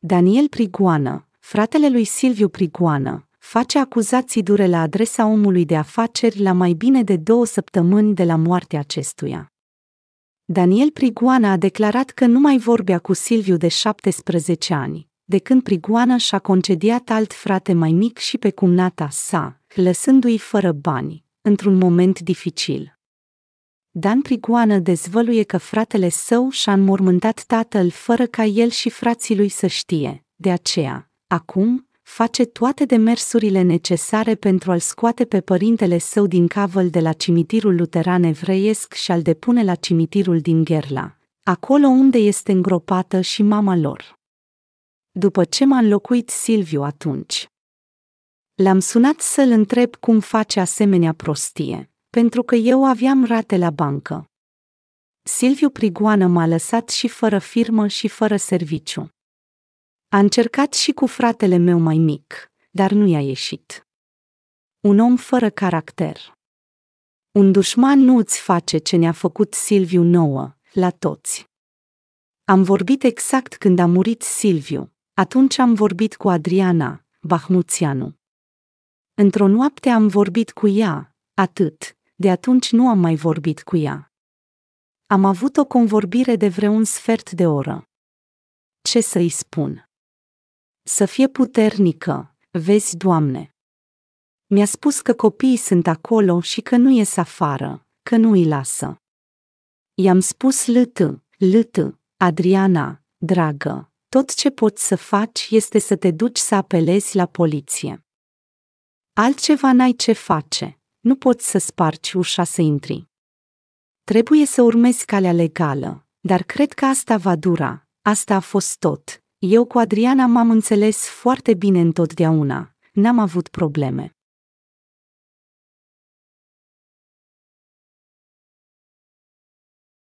Daniel Prigoană, fratele lui Silviu Prigoană, face acuzații dure la adresa omului de afaceri la mai bine de două săptămâni de la moartea acestuia. Daniel Prigoană a declarat că nu mai vorbea cu Silviu de 17 ani, de când Prigoană și-a concediat alt frate mai mic și pe cumnata sa, lăsându-i fără bani, într-un moment dificil. Dan Prigoană dezvăluie că fratele său și-a înmormântat tatăl fără ca el și frații lui să știe. De aceea, acum, face toate demersurile necesare pentru a-l scoate pe părintele său din cavăl de la cimitirul luteran evreiesc și a-l depune la cimitirul din Gherla, acolo unde este îngropată și mama lor. După ce m-a înlocuit Silviu atunci, l-am sunat să-l întreb cum face asemenea prostie pentru că eu aveam rate la bancă. Silviu Prigoană m-a lăsat și fără firmă și fără serviciu. A încercat și cu fratele meu mai mic, dar nu i-a ieșit. Un om fără caracter. Un dușman nu îți face ce ne-a făcut Silviu nouă, la toți. Am vorbit exact când a murit Silviu, atunci am vorbit cu Adriana, Bahmuțianu. Într-o noapte am vorbit cu ea, atât, de atunci nu am mai vorbit cu ea. Am avut o convorbire de vreun sfert de oră. Ce să-i spun? Să fie puternică, vezi, Doamne. Mi-a spus că copiii sunt acolo și că nu ies afară, că nu îi lasă. I-am spus lătă, lătă, Adriana, dragă, tot ce poți să faci este să te duci să apelezi la poliție. Altceva n-ai ce face nu poți să spargi ușa să intri. Trebuie să urmezi calea legală, dar cred că asta va dura, asta a fost tot. Eu cu Adriana m-am înțeles foarte bine întotdeauna, n-am avut probleme.